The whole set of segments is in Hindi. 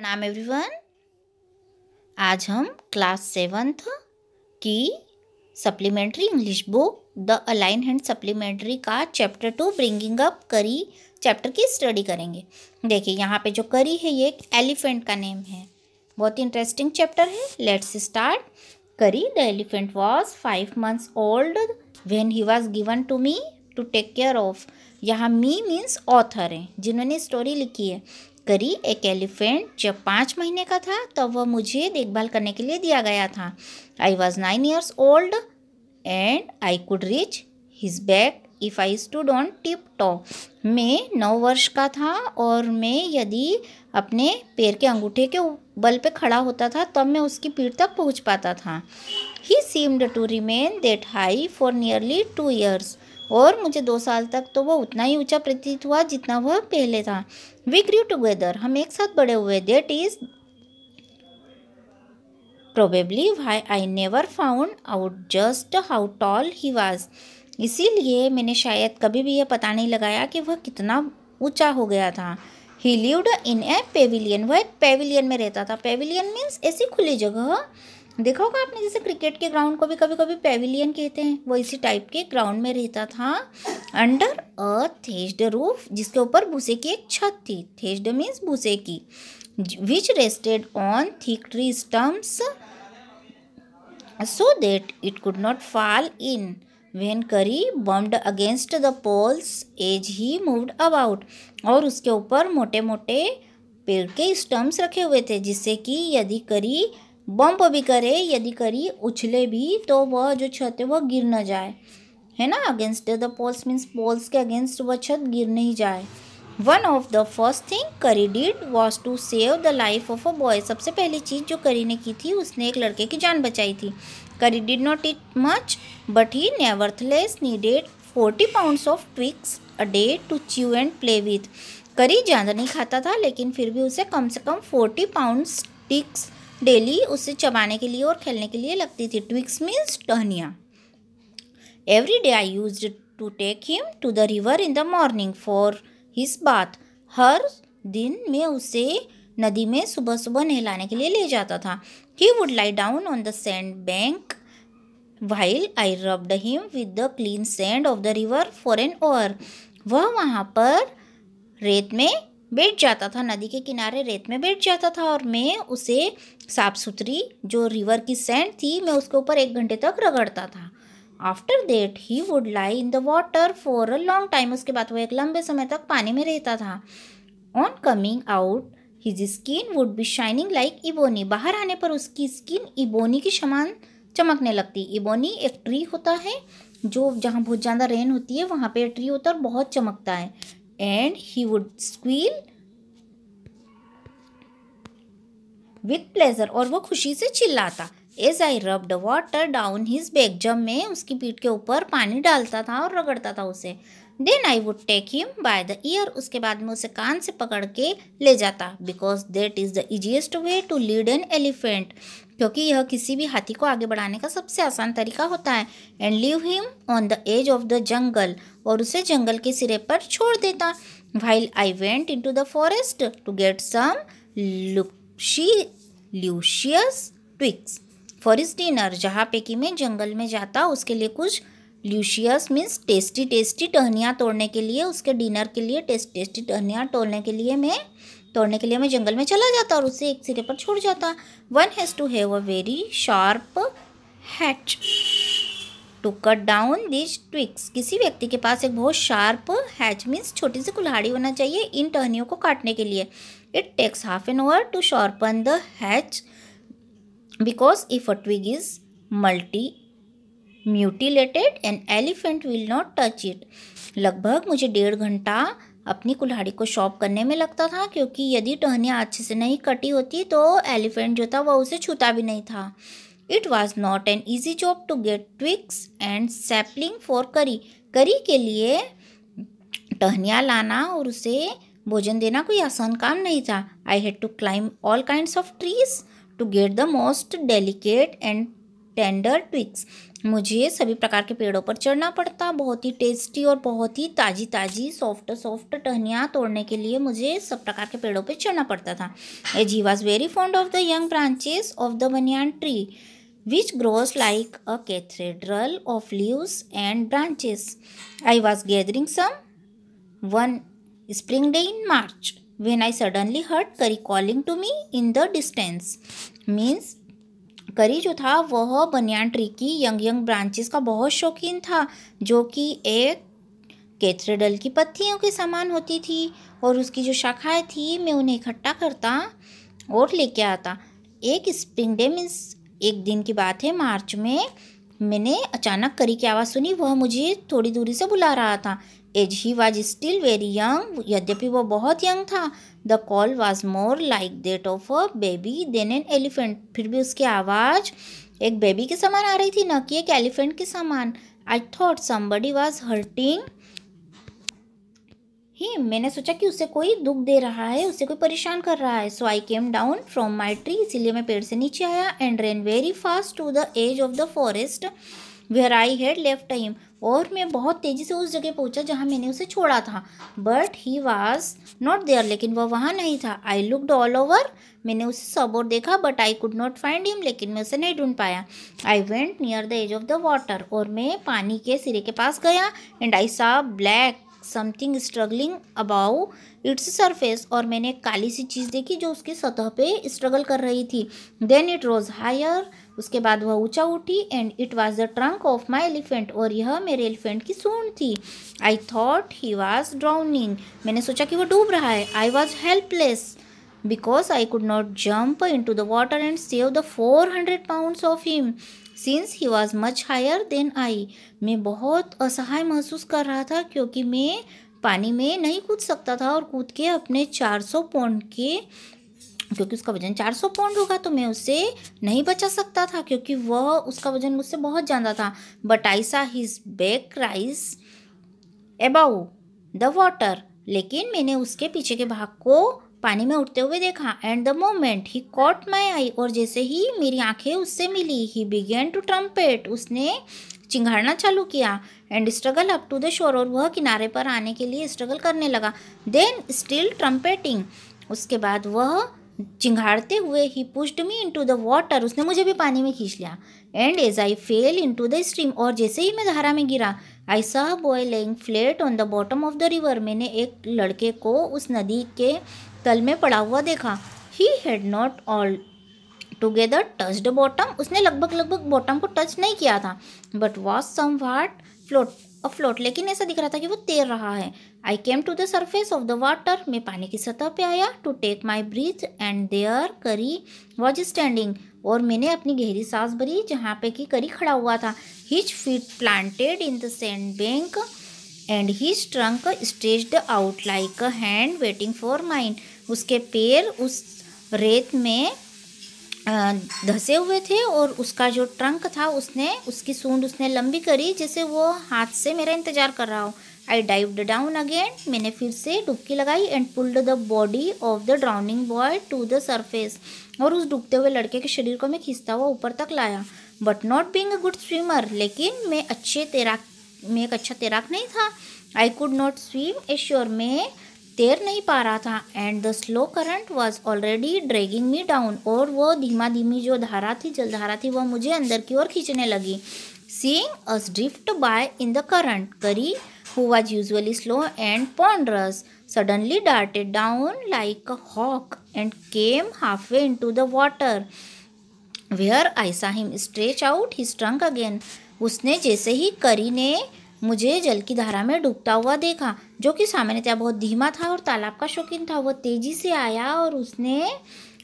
प्रणाम एवरीवन आज हम क्लास सेवन्थ की supplementary English book the alien hand supplementary का chapter two bringing up Kari chapter की स्टडी करेंगे देखिए यहाँ पे जो करी है ये एक एलिफेंट का नेम है बहुत ही इंटरेस्टिंग चैप्टर है let's start Kari the elephant was five months old when he was given to me to take care of यहाँ मी मीन्स ऑथर हैं जिन्होंने स्टोरी लिखी है करी एक एलिफेंट जब पाँच महीने का था तब तो वह मुझे देखभाल करने के लिए दिया गया था I was nine years old and I could reach his back if I stood on tip top मैं नौ वर्ष का था और मैं यदि अपने पैर के अंगूठे के बल पे खड़ा होता था तब तो मैं उसकी पीठ तक पहुंच पाता था he seemed to remain that high for nearly two years और मुझे दो साल तक तो वह उतना ही ऊंचा प्रतीत हुआ जितना वह पहले था वी ग्रू टुगेदर हम एक साथ बड़े हुए that is probably why I never found out just how tall he was इसीलिए मैंने शायद कभी भी यह पता नहीं लगाया कि वह कितना ऊंचा हो गया था ही लिव्ड इन ए पेविलियन वह एक पेविलियन में रहता था पेविलियन मीन्स ऐसी खुली जगह देखा होगा आपने जैसे क्रिकेट के ग्राउंड को भी कभी कभी पेविलियन कहते हैं वो इसी टाइप के ग्राउंड में रहता था अंडर अ थेस्ड रूफ जिसके ऊपर भूसे की एक छत थी थेस्ड मीन्स भूसे की which rested on thick tree stumps so that it could not fall in when Kari bumped against the poles as he moved about और उसके ऊपर मोटे मोटे पेड़ के स्टम्स रखे हुए थे जिससे कि यदि करी बम्प भी करे यदि करी उछले भी तो वह जो छत है वह गिर ना जाए है ना against the poles means poles के अगेंस्ट वह छत गिर नहीं जाए one of the first thing Kari did was to save the life of a boy सबसे पहली चीज़ जो करी ने की थी उसने एक लड़के की जान बचाई थी Kari did not eat much but he nevertheless needed forty pound of twigs a day to chew and play with Kari ज़्यादा नहीं खाता था लेकिन फिर भी उसे कम से कम फोर्टी पाउंड्स टिक्स डेली उसे चबाने के लिए और खेलने के लिए लगती थी ट्विक्स मीन्स टहनिया every day I use to take him to the river in the morning for his bath हर दिन में उसे नदी में सुबह सुबह नहलाने के लिए ले जाता था he would lie down on the sand bank while I rubbed him with the clean sand of the river for an hour वह वहाँ पर रेत में बैठ जाता था नदी के किनारे रेत में बैठ जाता था और मैं उसे साफ सुथरी जो रिवर की सैंड थी मैं उसके ऊपर एक घंटे तक रगड़ता था after that he would lie in the water for a long time उसके बाद वो एक लंबे समय तक पानी में रहता था on coming out his skin would be shining like ebony बाहर आने पर उसकी स्किन इबोनी की समान चमकने लगती इबोनी एक ट्री होता है जो जहाँ बहुत ज़्यादा रेन होती है वहाँ पे ट्री होता है और बहुत चमकता है and he would squeal with pleasure और वो खुशी से चिल्लाता as I rubbed water down his back जब मैं उसकी पीठ के ऊपर पानी डालता था और रगड़ता था उसे then I would take him by the ear उसके बाद में उसे कान से पकड़ के ले जाता because that is the easiest way to lead an elephant क्योंकि यह किसी भी हाथी को आगे बढ़ाने का सबसे आसान तरीका होता है and leave him on the edge of the jungle और उसे जंगल के सिरे पर छोड़ देता while I went in to the forest to get some luscious luscious twigs for dinner जहाँ पे कि मैं जंगल में जाता उसके लिए कुछ ल्यूशियस मीन्स टेस्टी टेस्टी टहनियाँ तोड़ने के लिए उसके डिनर के लिए टेस्ट टेस्टी टहनियाँ तोड़ने के लिए मैं तोड़ने के लिए मैं जंगल में चला जाता और उसे एक सिरे पर छोड़ जाता one has to have a very sharp hatchet to cut down this twigs किसी व्यक्ति के पास एक बहुत शार्प हैच मीन्स छोटी सी कुल्हाड़ी होना चाहिए इन टहनियों को काटने के लिए it takes half an hour to sharpen the hatchet because if a twig is multi mutilated and elephant will not touch it लगभग मुझे डेढ़ घंटा अपनी कुल्हाड़ी को शॉप करने में लगता था क्योंकि यदि टहनियाँ अच्छे से नहीं कटी होती तो एलिफेंट जो था वह उसे छूता भी नहीं था it was not an easy job to get twigs and sapling for Kari Kari के लिए टहनियाँ लाना और उसे भोजन देना कोई आसान काम नहीं था I had to climb all kind of trees to get the most delicate and tender twigs मुझे सभी प्रकार के पेड़ों पर चढ़ना पड़ता बहुत ही टेस्टी और बहुत ही ताज़ी ताज़ी सॉफ्ट सॉफ्ट टहनियाँ तोड़ने के लिए मुझे सब प्रकार के पेड़ों पर चढ़ना पड़ता था as he was very fond of the young branches of the banyan tree which grows like a cathedral of leaves and branches I was gathering some one spring day in March when I suddenly heard Kari calling to me in the distance means Kari जो था वह बनियान ट्री की यंग यंग ब्रांचेस का बहुत शौकीन था जो कि एक कैथेड्रल की पत्तियों के समान होती थी और उसकी जो शाखाएं थी मैं उन्हें इकट्ठा करता और लेके आता एक स्प्रिंग डे मीन्स एक दिन की बात है मार्च में मैंने अचानक करी की आवाज़ सुनी वह मुझे थोड़ी दूरी से बुला रहा था as he was still very young यद्यपि वो बहुत यंग था the call was more like that of a baby than an elephant फिर भी उसकी आवाज़ एक बेबी के समान आ रही थी न कि एक एलिफेंट के समान I thought somebody was hurting he मैंने सोचा कि उसे कोई दुख दे रहा है उसे कोई परेशान कर रहा है so I came down from my tree इसीलिए मैं पेड़ से नीचे आया and ran very fast to the edge of the forest where I had left him और मैं बहुत तेज़ी से उस जगह पहुंचा जहां मैंने उसे छोड़ा था but he was not there लेकिन वह वहाँ नहीं था आई लुकड ऑल ओवर मैंने उसे सब और देखा but I could not find him लेकिन मैं उसे नहीं ढूंढ पाया I went near the edge of the water और मैं पानी के सिरे के पास गया and I saw black something struggling above its surface और मैंने एक काली सी चीज़ देखी जो उसकी सतह पे स्ट्रगल कर रही थी देन इट रोज हायर उसके बाद वह ऊंचा उठी and it was the trunk of my elephant और यह मेरे एलिफेंट की सूंड थी I thought he was drowning मैंने सोचा कि वह डूब रहा है I was helpless could not could in to the water and save the four hundred pounds of him since he was much higher than I मैं बहुत असहाय महसूस कर रहा था क्योंकि मैं पानी में नहीं कूद सकता था और कूद के अपने 400 पौंड के क्योंकि उसका वजन 400 पौंड होगा तो मैं उसे नहीं बचा सकता था क्योंकि वह उसका वजन मुझसे बहुत ज़्यादा था but I saw his back rise above the water लेकिन मैंने उसके पीछे के भाग को पानी में उठते हुए देखा and the moment he caught my eye और जैसे ही मेरी आंखें उससे मिली ही बिगेन टू ट्रम्पेट उसने चिंगारना चालू किया and struggle up to the shore और वह किनारे पर आने के लिए स्ट्रगल करने लगा देन स्टिल ट्रम्पेटिंग उसके बाद वह चिंगाड़ते हुए he pushed me into the water उसने मुझे भी पानी में खींच लिया and as I fell into the stream और जैसे ही मैं धारा में गिरा I saw boy lying flat on the bottom of the river मैंने एक लड़के को उस नदी के तल में पड़ा हुआ देखा he had not altogether touch the bottom उसने लगभग लगभग बॉटम को टच नहीं किया था but was somewhat float float लेकिन ऐसा दिख रहा था कि वो तैर रहा है I came to the surface of the water मैं पानी की सतह पे आया to take my breath and there Kari was standing और मैंने अपनी गहरी सांस भरी जहाँ पे कि करी खड़ा हुआ था his feet planted in the sand bank and his trunk stretched out like a hand waiting for mine उसके पैर उस रेत में धसे हुए थे और उसका जो ट्रंक था उसने उसकी सूंड उसने लंबी करी जैसे वो हाथ से मेरा इंतज़ार कर रहा हो आई डाइव्ड डाउन अगेन मैंने फिर से डुबकी लगाई and pulled the body of the drowning boy to the surface और उस डूबते हुए लड़के के शरीर को मैं खींचता हुआ ऊपर तक लाया but not being a good swimmer लेकिन मैं अच्छे तैराक मैं एक अच्छा तैराक नहीं था I could not swim ashore मैं तैर नहीं पा रहा था and the slow current was already dragging me down और वो धीमा धीमी जो धारा थी जलधारा थी वो मुझे अंदर की ओर खींचने लगी seeing us drift by in the current Kari who was usually slow and ponderous suddenly darted down like a hawk and came half way in to the water where I saw him stretch out his trunk again उसने जैसे ही करी ने मुझे जल की धारा में डूबता हुआ देखा जो कि सामान्यतः बहुत धीमा था और तालाब का शौकीन था वह तेज़ी से आया और उसने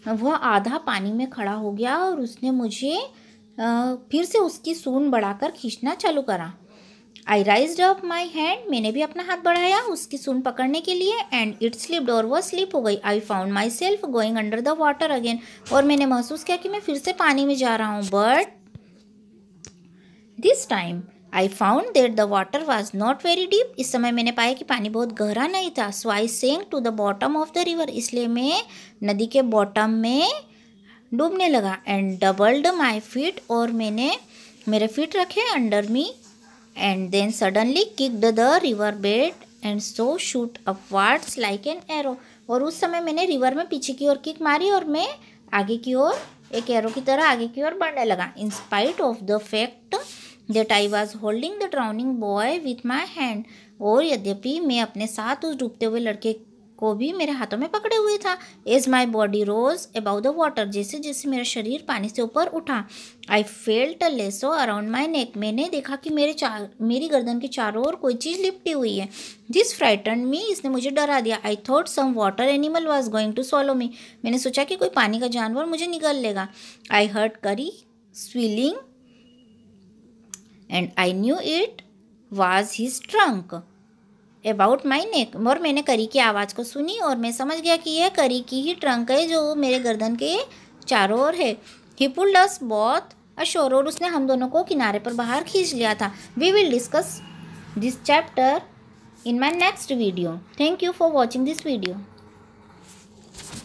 वह आधा पानी में खड़ा हो गया और उसने मुझे फिर से उसकी सून बढ़ाकर खींचना चालू करा I raise up my hand मैंने भी अपना हाथ बढ़ाया उसकी सून पकड़ने के लिए एंड इट स्लिप्ड और वह स्लिप हो गई I found myself going under the water again और मैंने महसूस किया कि मैं फिर से पानी में जा रहा हूँ but this time I found that the water was not very deep इस समय मैंने पाया कि पानी बहुत गहरा नहीं था so I sank to the bottom of the river इसलिए मैं नदी के बॉटम में डूबने लगा एंड डबल्ड माई फिट और मैंने मेरे फिट रखे under me and then suddenly kicked the river bed and so shoot upwards like an arrow और उस समय मैंने रिवर में पीछे की ओर किक मारी और मैं आगे की ओर एक एरो की तरह आगे की ओर बढ़ने लगा in spite of the fact that I was holding the drowning boy with my hand और यद्यपि मैं अपने साथ उस डूबते हुए लड़के को भी मेरे हाथों में पकड़े हुए था as my body rose above the water जैसे जैसे मेरा शरीर पानी से ऊपर उठा I felt lasso around my neck मैंने देखा कि मेरे चार मेरी गर्दन के चारों ओर कोई चीज़ लिपटी हुई है दिस फ्राइटन मी इसने मुझे डरा दिया I thought some water animal was going to swallow me मैंने सोचा कि कोई पानी का जानवर मुझे निकल लेगा I heard Kari squealing and I knew it was his trunk about my neck और मैंने करी की आवाज़ को सुनी और मैं समझ गया कि यह करी की ही ट्रंक है जो मेरे गर्दन के चारों ओर है ही पुल्डस बहुत अशोर और उसने हम दोनों को किनारे पर बाहर खींच लिया था we will discuss this chapter in my next video thank you for watching this video